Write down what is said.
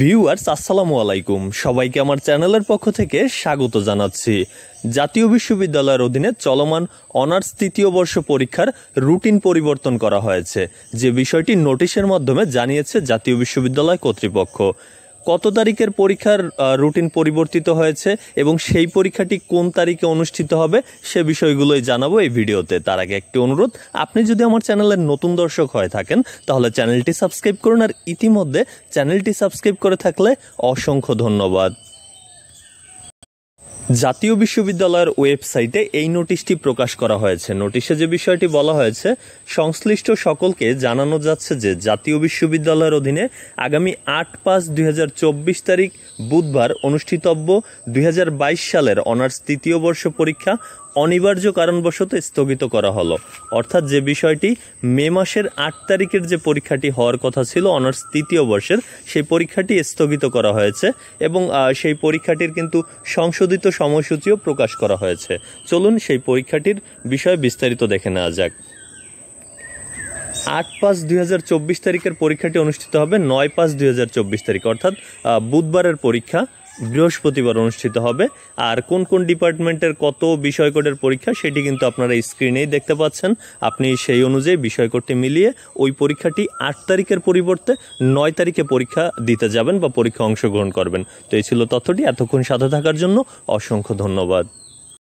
viewers আসসালামু আলাইকুম সবাইকে আমার চ্যানেলের পক্ষ থেকে স্বাগত জানাচ্ছি জাতীয় বিশ্ববিদ্যালয়ের অধীনে চলমান অনার্স তৃতীয় বর্ষ পরীক্ষার রুটিন পরিবর্তন করা হয়েছে যে বিষয়টি নোটিশের মাধ্যমে জানিয়েছে জাতীয় বিশ্ববিদ্যালয় কর্তৃপক্ষ কত তারিখের পরীক্ষার রুটিন পরিবর্তিত হয়েছে এবং সেই পরীক্ষাটি কোন তারিখে অনুষ্ঠিত হবে সে বিষয়গুলোই জানাবো এই ভিডিওতে তার আগে একটি অনুরোধ আপনি যদি আমার চ্যানেলের নতুন দর্শক হয়ে থাকেন তাহলে চ্যানেলটি সাবস্ক্রাইব করুন আর ইতিমধ্যে চ্যানেলটি সাবস্ক্রাইব করে থাকলে অসংখ্য ধন্যবাদ জাতীয় বিশ্ববিদ্যালয়ের ওয়েবসাইটে এই নোটিশটি প্রকাশ করা হয়েছে নোটিশে যে বিষয়টি বলা হয়েছে সংশ্লিষ্ট সকলকে জানানো যাচ্ছে যে জাতীয় বিশ্ববিদ্যালয়ের অধীনে আগামী আট পাঁচ দুই তারিখ বুধবার অনুষ্ঠিতব্য দুই সালের অনার্স তৃতীয় বর্ষ পরীক্ষা অনিবার্য কারণবশত স্থগিত করা হলো অর্থাৎ যে বিষয়টি মে মাসের আট তারিখের যে পরীক্ষাটি হওয়ার কথা ছিল অনার্স তৃতীয় বর্ষের সেই পরীক্ষাটি স্থগিত করা হয়েছে এবং সেই পরীক্ষাটির কিন্তু সংশোধিত সময়সূচিও প্রকাশ করা হয়েছে চলুন সেই পরীক্ষাটির বিষয়ে বিস্তারিত দেখে নেওয়া যাক আট পাঁচ দুই তারিখের পরীক্ষাটি অনুষ্ঠিত হবে নয় পাঁচ দুই তারিখ অর্থাৎ বুধবারের পরীক্ষা বৃহস্পতিবার অনুষ্ঠিত হবে আর কোন কোন ডিপার্টমেন্টের কত বিষয় কোডের পরীক্ষা সেটি কিন্তু আপনারা স্ক্রিনেই দেখতে পাচ্ছেন আপনি সেই অনুযায়ী বিষয় কোডটি মিলিয়ে ওই পরীক্ষাটি আট তারিখের পরিবর্তে নয় তারিখে পরীক্ষা দিতে যাবেন বা পরীক্ষা অংশগ্রহণ করবেন তো এই ছিল তথ্যটি এতক্ষণ সাথে থাকার জন্য অসংখ্য ধন্যবাদ